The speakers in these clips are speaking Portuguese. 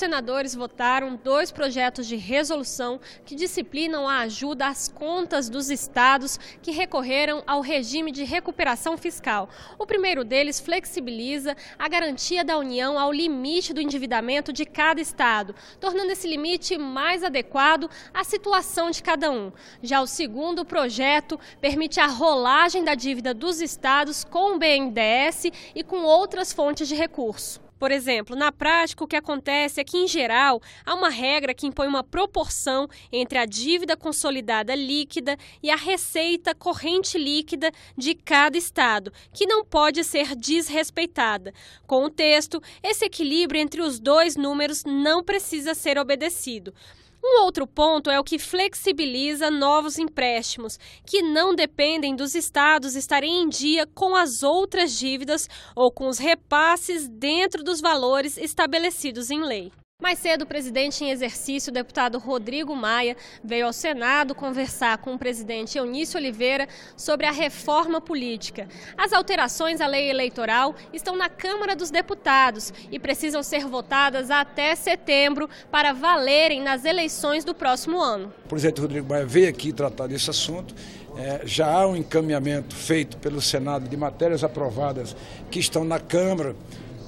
senadores votaram dois projetos de resolução que disciplinam a ajuda às contas dos estados que recorreram ao regime de recuperação fiscal. O primeiro deles flexibiliza a garantia da União ao limite do endividamento de cada estado, tornando esse limite mais adequado à situação de cada um. Já o segundo projeto permite a rolagem da dívida dos estados com o BNDES e com outras fontes de recurso. Por exemplo, na prática, o que acontece é que, em geral, há uma regra que impõe uma proporção entre a dívida consolidada líquida e a receita corrente líquida de cada Estado, que não pode ser desrespeitada. Com o texto, esse equilíbrio entre os dois números não precisa ser obedecido. Um outro ponto é o que flexibiliza novos empréstimos, que não dependem dos estados estarem em dia com as outras dívidas ou com os repasses dentro dos valores estabelecidos em lei. Mais cedo, o presidente em exercício, o deputado Rodrigo Maia, veio ao Senado conversar com o presidente Eunício Oliveira sobre a reforma política. As alterações à lei eleitoral estão na Câmara dos Deputados e precisam ser votadas até setembro para valerem nas eleições do próximo ano. O presidente Rodrigo Maia veio aqui tratar desse assunto. É, já há um encaminhamento feito pelo Senado de matérias aprovadas que estão na Câmara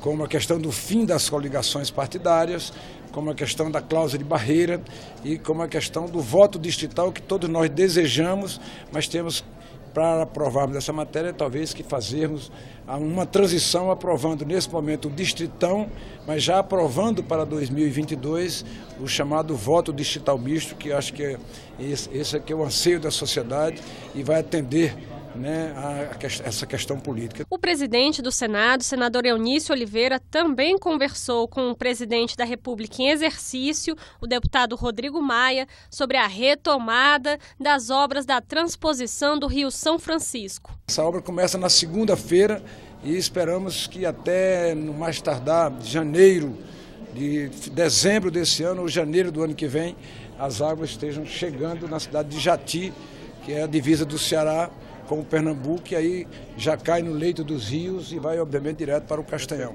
como a questão do fim das coligações partidárias, como a questão da cláusula de barreira e como a questão do voto distrital que todos nós desejamos, mas temos para aprovarmos essa matéria, talvez que fazermos uma transição aprovando nesse momento o distritão, mas já aprovando para 2022 o chamado voto distrital misto, que acho que é esse, esse é que é o anseio da sociedade e vai atender né, a, a, essa questão política. O presidente do Senado, senador Eunício Oliveira, também conversou com o presidente da República em exercício, o deputado Rodrigo Maia, sobre a retomada das obras da transposição do Rio São Francisco. Essa obra começa na segunda-feira e esperamos que até no mais tardar janeiro de dezembro desse ano ou janeiro do ano que vem, as águas estejam chegando na cidade de Jati, que é a divisa do Ceará como Pernambuco, e aí já cai no leito dos rios e vai, obviamente, direto para o Castanhão.